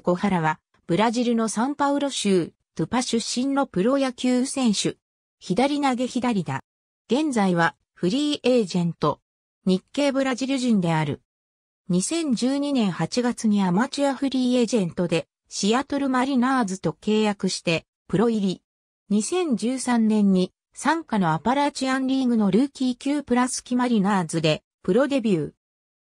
小原は、ブラジルのサンパウロ州、トゥパ出身のプロ野球選手。左投げ左だ。現在は、フリーエージェント。日系ブラジル人である。2012年8月にアマチュアフリーエージェントで、シアトルマリナーズと契約して、プロ入り。2013年に、参加のアパラチアンリーグのルーキー級プラスキマリナーズで、プロデビュ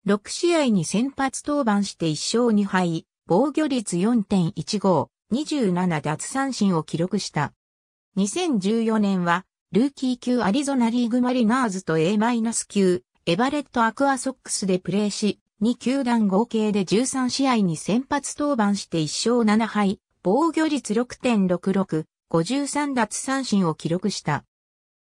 ー。6試合に先発登板して1勝2敗、防御率4.15、27奪三振を記録した。2014年は、ルーキー級アリゾナリーグマリナーズと A- 9エバレットアクアソックスでプレーし、2球団合計で13試合に先発登板して1勝7敗、防御率6.66、53奪三振を記録した。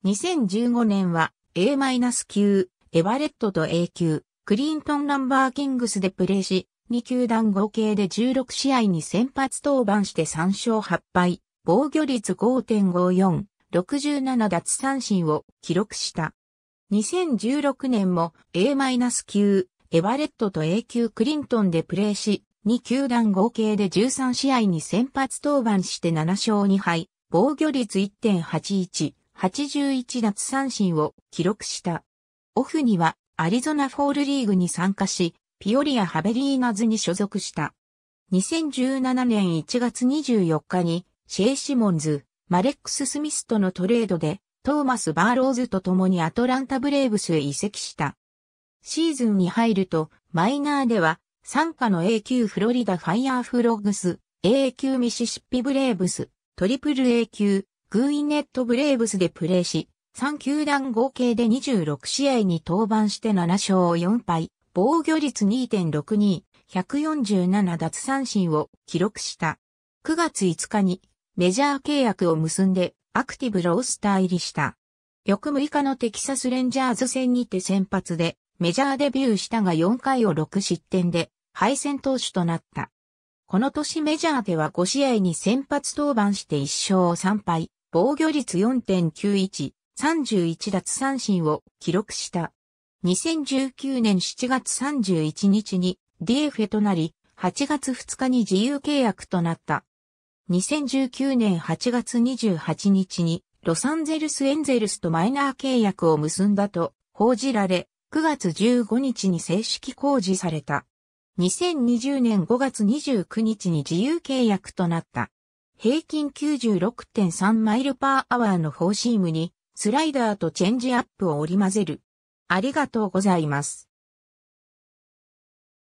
2015年は A- 9エバレットと A 級、クリントン・ナンバーキングスでプレーし、2球団合計で16試合に先発登板して3勝8敗、防御率5.54、67奪三振を記録した。2016年も A-9、エバレットと A 級クリントンでプレーし、2球団合計で13試合に先発登板して7勝2敗、防御率1.81、81奪三振を記録した。オフにはアリゾナフォールリーグに参加し、ピオリア・ハベリーナズに所属した。2017年1月24日に、シェイ・シモンズ、マレックス・スミスとのトレードで、トーマス・バーローズと共にアトランタ・ブレーブスへ移籍した。シーズンに入ると、マイナーでは、参加の A 級フロリダ・ファイヤー・フロッグス、A 級ミシシッピ・ブレーブス、トリプル A 級、グーイネット・ブレーブスでプレーし、3球団合計で26試合に登板して7勝4敗、防御率2.62、147奪三振を記録した。9月5日にメジャー契約を結んでアクティブロースター入りした。翌6日のテキサスレンジャーズ戦にて先発でメジャーデビューしたが4回を6失点で敗戦投手となった。この年メジャーでは5試合に先発登板して1勝3敗、防御率4.91、31奪三振を記録した。2019年7月31日に DFA となり、8月2日に自由契約となった。2019年8月28日にロサンゼルスエンゼルスとマイナー契約を結んだと報じられ、9月15日に正式公示された。2020年5月29日に自由契約となった。平均96.3マイルパーアワーのフォーシームに、スライダーとチェンジアップを織り混ぜるありがとうございます。